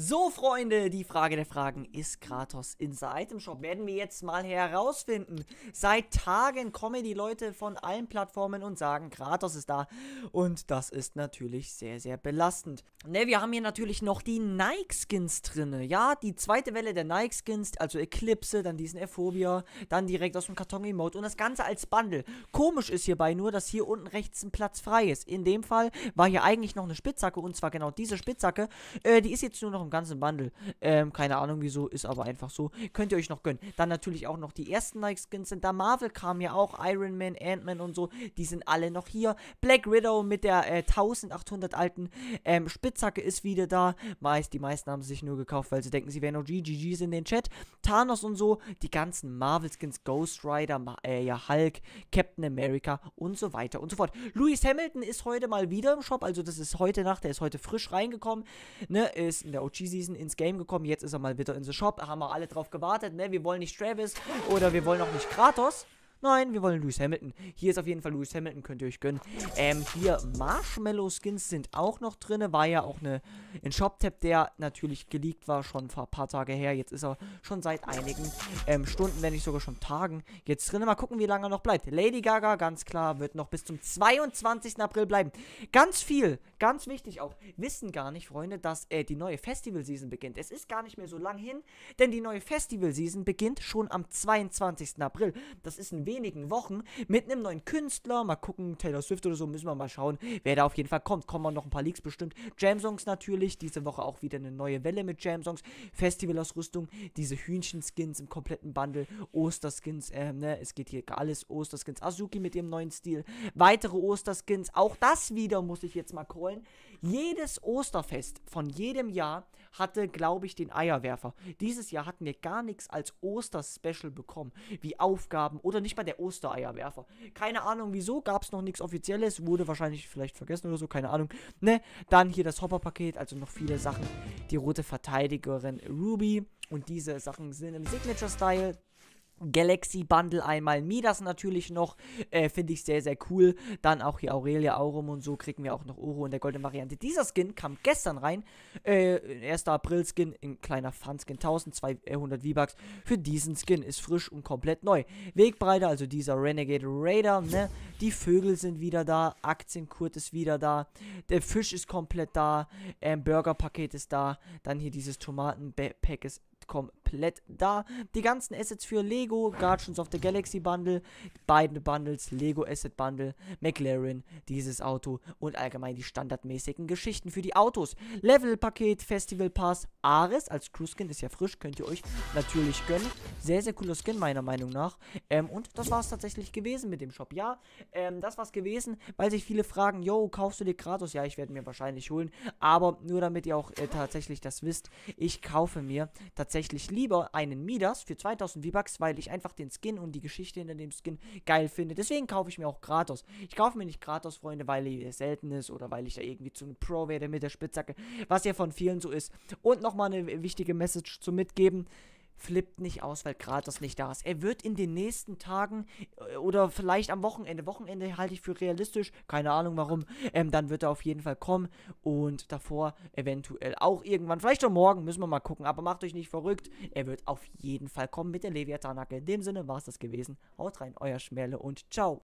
So, Freunde, die Frage der Fragen, ist Kratos in The Item Shop? Werden wir jetzt mal herausfinden. Seit Tagen kommen die Leute von allen Plattformen und sagen, Kratos ist da. Und das ist natürlich sehr, sehr belastend. Ne, wir haben hier natürlich noch die Nike-Skins drinne. Ja, die zweite Welle der Nike-Skins, also Eclipse, dann diesen Ephobia, dann direkt aus dem Karton-Emote und das Ganze als Bundle. Komisch ist hierbei nur, dass hier unten rechts ein Platz frei ist. In dem Fall war hier eigentlich noch eine Spitzhacke und zwar genau diese Spitzhacke. Äh, die ist jetzt nur noch ein vom ganzen Bundle. Ähm, keine Ahnung wieso, ist aber einfach so. Könnt ihr euch noch gönnen. Dann natürlich auch noch die ersten Nike-Skins sind da. Marvel kam ja auch, Iron Man, Ant-Man und so. Die sind alle noch hier. Black Widow mit der äh, 1800 alten ähm, Spitzhacke ist wieder da. Meist, die meisten haben sie sich nur gekauft, weil sie denken, sie wären noch GGGs in den Chat. Thanos und so, die ganzen Marvel-Skins, Ghost Rider, äh, ja, Hulk, Captain America und so weiter und so fort. Lewis Hamilton ist heute mal wieder im Shop, also das ist heute Nacht, der ist heute frisch reingekommen, ne, ist in der OG G-Season ins Game gekommen. Jetzt ist er mal wieder in the Shop. Da haben wir alle drauf gewartet, ne? Wir wollen nicht Travis oder wir wollen auch nicht Kratos. Nein, wir wollen Lewis Hamilton. Hier ist auf jeden Fall Lewis Hamilton, könnt ihr euch gönnen. Ähm, hier Marshmallow-Skins sind auch noch drin. War ja auch eine Shop-Tab, der natürlich geleakt war, schon vor ein paar Tage her. Jetzt ist er schon seit einigen ähm, Stunden, wenn nicht sogar schon Tagen, jetzt drin. Mal gucken, wie lange er noch bleibt. Lady Gaga, ganz klar, wird noch bis zum 22. April bleiben. Ganz viel, ganz wichtig auch, wissen gar nicht, Freunde, dass äh, die neue Festival-Season beginnt. Es ist gar nicht mehr so lang hin, denn die neue Festival-Season beginnt schon am 22. April. Das ist ein wenigen Wochen mit einem neuen Künstler. Mal gucken, Taylor Swift oder so, müssen wir mal schauen, wer da auf jeden Fall kommt. Kommen wir noch ein paar Leaks bestimmt. Jam-Songs natürlich, diese Woche auch wieder eine neue Welle mit Jam-Songs. Festivalausrüstung, diese Hühnchen-Skins im kompletten Bundle, Osterskins, äh, ne, es geht hier alles Osterskins. Azuki mit ihrem neuen Stil, weitere Osterskins, auch das wieder muss ich jetzt mal callen. Jedes Osterfest von jedem Jahr hatte, glaube ich, den Eierwerfer. Dieses Jahr hatten wir gar nichts als Osterspecial bekommen, wie Aufgaben oder nicht mal der Ostereierwerfer. Keine Ahnung wieso, gab es noch nichts Offizielles, wurde wahrscheinlich vielleicht vergessen oder so, keine Ahnung. Ne, dann hier das Hopper-Paket, also noch viele Sachen. Die rote Verteidigerin Ruby und diese Sachen sind im Signature-Style. Galaxy Bundle einmal Midas natürlich noch, äh, finde ich sehr, sehr cool. Dann auch hier Aurelia Aurum und so kriegen wir auch noch Oro in der goldenen Variante. Dieser Skin kam gestern rein, äh, 1. April Skin, ein kleiner Fun-Skin, 1200 V-Bucks. Für diesen Skin ist frisch und komplett neu. Wegbreiter, also dieser Renegade Raider, ne? Die Vögel sind wieder da, Aktienkurt ist wieder da, der Fisch ist komplett da, ähm, Burger-Paket ist da, dann hier dieses Tomaten-Pack ist komplett da. Die ganzen Assets für Lego, Guardians of the Galaxy Bundle, beide Bundles, Lego Asset Bundle, McLaren, dieses Auto und allgemein die standardmäßigen Geschichten für die Autos. Level-Paket, Festival Pass, Ares als Crew-Skin ist ja frisch, könnt ihr euch natürlich gönnen. Sehr, sehr cooler Skin meiner Meinung nach. Ähm, und das war es tatsächlich gewesen mit dem Shop. Ja, ähm, das es gewesen, weil sich viele fragen, yo, kaufst du dir Kratos? Ja, ich werde mir wahrscheinlich holen, aber nur damit ihr auch äh, tatsächlich das wisst, ich kaufe mir tatsächlich lieber einen Midas für 2000 V-Bucks, weil ich einfach den Skin und die Geschichte hinter dem Skin geil finde. Deswegen kaufe ich mir auch Kratos. Ich kaufe mir nicht Kratos, Freunde, weil er selten ist oder weil ich da irgendwie zu einem Pro werde mit der Spitzhacke, was ja von vielen so ist. Und nochmal eine wichtige Message zu mitgeben flippt nicht aus, weil Kratos nicht da ist. Er wird in den nächsten Tagen äh, oder vielleicht am Wochenende, Wochenende halte ich für realistisch, keine Ahnung warum, ähm, dann wird er auf jeden Fall kommen und davor eventuell auch irgendwann, vielleicht schon morgen, müssen wir mal gucken, aber macht euch nicht verrückt, er wird auf jeden Fall kommen mit der Leviathanacke. In dem Sinne war es das gewesen, haut rein, euer Schmerle und ciao.